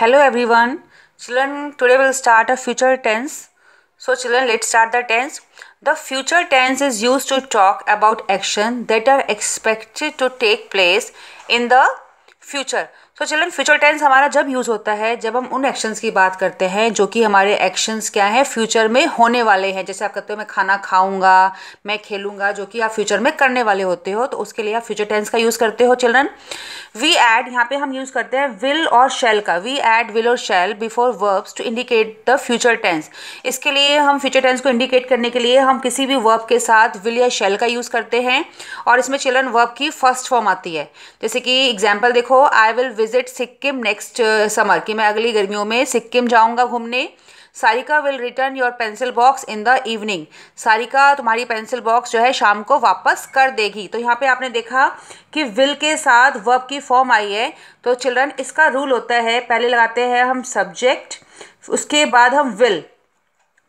hello everyone children today will start a future tense so children let start the tense the future tense is use to talk about action that are expected to take place in the future so children future tense हमारा जब use होता है जब हम उन actions की बात करते हैं जो कि हमारे एक्शंस क्या हैं फ्यूचर में होने वाले हैं जैसे आप कहते हो मैं खाना खाऊंगा मैं खेलूंगा जो कि आप फ्यूचर में करने वाले होते हो तो उसके लिए आप फ्यूचर टेंस का यूज़ करते हो चिल्ड्रन वी एड यहाँ पे हम यूज़ करते हैं विल और शेल का वी एड विल और shall before verbs to indicate the future tense इसके लिए हम फ्यूचर टेंस को इंडिकेट करने के लिए हम किसी भी वर्ब के साथ विल या शेल का यूज़ करते हैं और इसमें चिल्ड्रन वर्ब की फर्स्ट फॉर्म आती है जैसे कि एग्जाम्पल देखो I will visit Sikkim next summer कि मैं अगली गर्मियों में सिक्किम जाऊँगा घूमने Sarika will return your pencil box in the evening Sarika तुम्हारी पेंसिल बॉक्स जो है शाम को वापस कर देगी तो यहाँ पे आपने देखा कि विल के साथ वर्ब की फॉर्म आई है तो चिल्ड्रन इसका रूल होता है पहले लगाते हैं हम सब्जेक्ट उसके बाद हम विल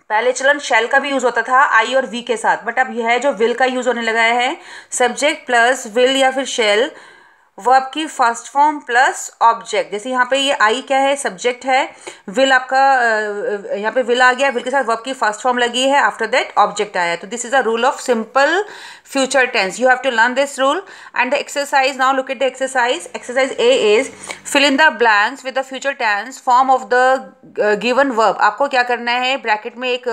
पहले चलन शेल का भी यूज़ होता था आई और वी के साथ बट अब यह है जो विल का यूज़ होने लगा है सब्जेक्ट प्लस विल या फिर शेल वर्ब की फर्स्ट फॉर्म प्लस ऑब्जेक्ट जैसे यहाँ पे ये आई क्या है सब्जेक्ट है विल आपका यहाँ पे विल आ गया विल के साथ वर्ब की फर्स्ट फॉर्म लगी है आफ्टर दैट ऑब्जेक्ट आया तो this is a rule of simple future tense you have to learn this rule and the exercise now look at the exercise exercise A is fill in the blanks with the future tense form of the given verb आपको क्या करना है bracket में एक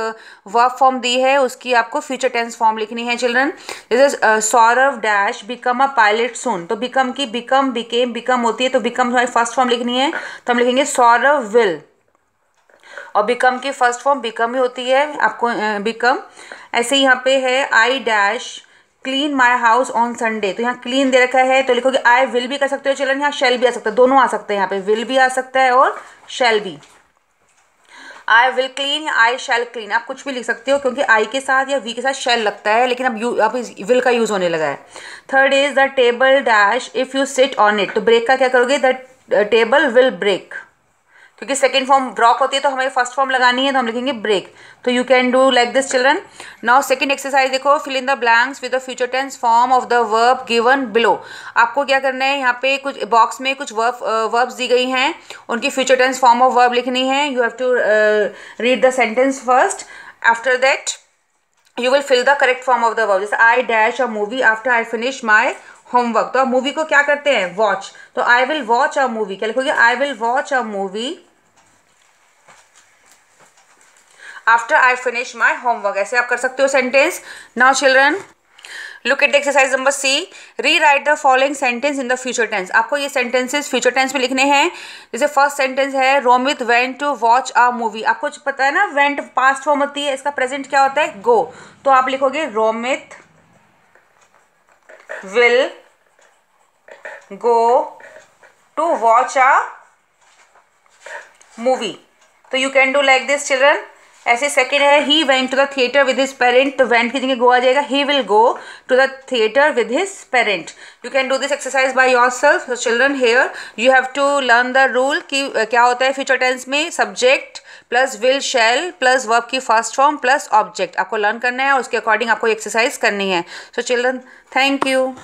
verb form दी है उसकी आपको future tense form लिखनी है children this is Saurav dash become a pilot soon तो बिकम की बिकम बिकेम बिकम होती है तो बिकम हमारी फर्स्ट फॉर्म लिखनी है तो हम लिखेंगे सौरव विल और बिकम की फर्स्ट फॉर्म बिकम ही होती है आपको बिकम ऐसे यहाँ पे है I dash clean my house on Sunday तो यहाँ क्लीन दे रखा है तो लिखोगे आई विल भी कर सकते हो चलन यहाँ शेल भी आ सकता है दोनों आ सकते हैं यहाँ पे विल भी आ सकता है और शेल भी आई विल क्लीन या आई शेल क्लीन आप कुछ भी लिख सकते हो क्योंकि आई के साथ या वी के साथ शेल लगता है लेकिन अब यू अब विल का यूज़ होने लगा है third is the table dash if you sit on it तो ब्रेक का क्या करोगे द टेबल विल ब्रेक क्योंकि सेकेंड फॉर्म ड्रॉप होती है तो हमें फर्स्ट फॉर्म लगानी है तो हम लिखेंगे ब्रेक तो you can do like this children now second exercise देखो fill in the blanks with the future tense form of the verb given below आपको क्या करना है यहाँ पे कुछ बॉक्स में कुछ वर्ब वर्ब्स दी गई हैं उनकी future tense form of verb लिखनी है you have to read the sentence first after that you will fill the correct form of the verb जैसे I dash a movie after I finish my homework तो आप movie को क्या करते हैं watch तो I will watch a movie क्या लिखोगे I will watch a movie after I finish my homework ऐसे आप कर सकते हो sentence now children look at exercise number C rewrite the following sentence in the future tense आपको ये sentences future tense में लिखने हैं जैसे फर्स्ट सेंटेंस है Romit went to watch a movie आपको पता है ना वेंट पास्ट फॉर्म होती है इसका प्रेजेंट क्या होता है गो तो आप लिखोगे Romit will go to watch a movie तो you can do like this children ऐसे सेकेंड है he went to the theatre with his parent तो वेंट की जगह गो आ जाएगा he will go to the theatre with his parent you can do this exercise by yourself children here you have to learn the rule कि क्या होता है future tense में subject plus will shall plus work की first form plus object आपको learn करना है और उसके अकॉर्डिंग आपको एक्सरसाइज करनी है सो चिल्ड्रन थैंक यू